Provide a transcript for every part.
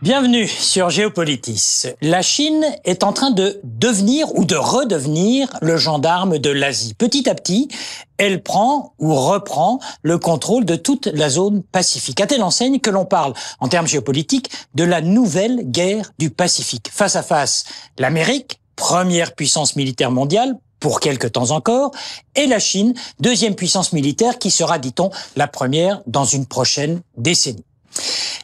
Bienvenue sur Géopolitis. La Chine est en train de devenir ou de redevenir le gendarme de l'Asie. Petit à petit, elle prend ou reprend le contrôle de toute la zone pacifique, à telle enseigne que l'on parle, en termes géopolitiques, de la nouvelle guerre du Pacifique. Face à face, l'Amérique, première puissance militaire mondiale, pour quelque temps encore, et la Chine, deuxième puissance militaire qui sera, dit-on, la première dans une prochaine décennie.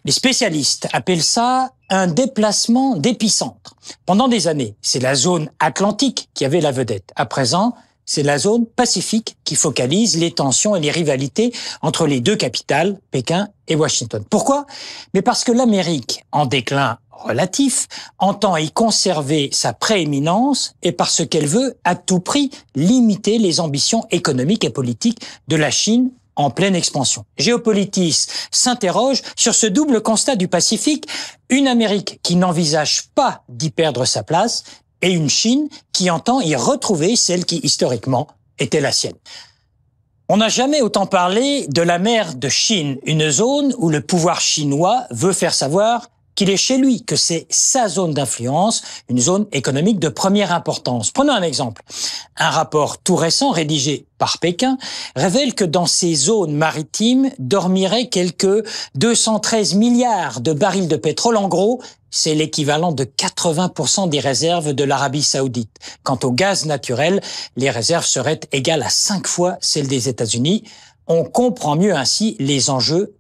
Les spécialistes appellent ça un déplacement d'épicentre. Pendant des années, c'est la zone atlantique qui avait la vedette. À présent, c'est la zone pacifique qui focalise les tensions et les rivalités entre les deux capitales, Pékin et Washington. Pourquoi Mais parce que l'Amérique, en déclin relatif, entend y conserver sa prééminence et parce qu'elle veut à tout prix limiter les ambitions économiques et politiques de la Chine en pleine expansion. Géopolitis s'interroge sur ce double constat du Pacifique, une Amérique qui n'envisage pas d'y perdre sa place et une Chine qui entend y retrouver celle qui historiquement était la sienne. On n'a jamais autant parlé de la mer de Chine, une zone où le pouvoir chinois veut faire savoir qu'il est chez lui, que c'est sa zone d'influence, une zone économique de première importance. Prenons un exemple. Un rapport tout récent rédigé par Pékin révèle que dans ces zones maritimes dormiraient quelques 213 milliards de barils de pétrole. En gros, c'est l'équivalent de 80% des réserves de l'Arabie saoudite. Quant au gaz naturel, les réserves seraient égales à 5 fois celles des États-Unis. On comprend mieux ainsi les enjeux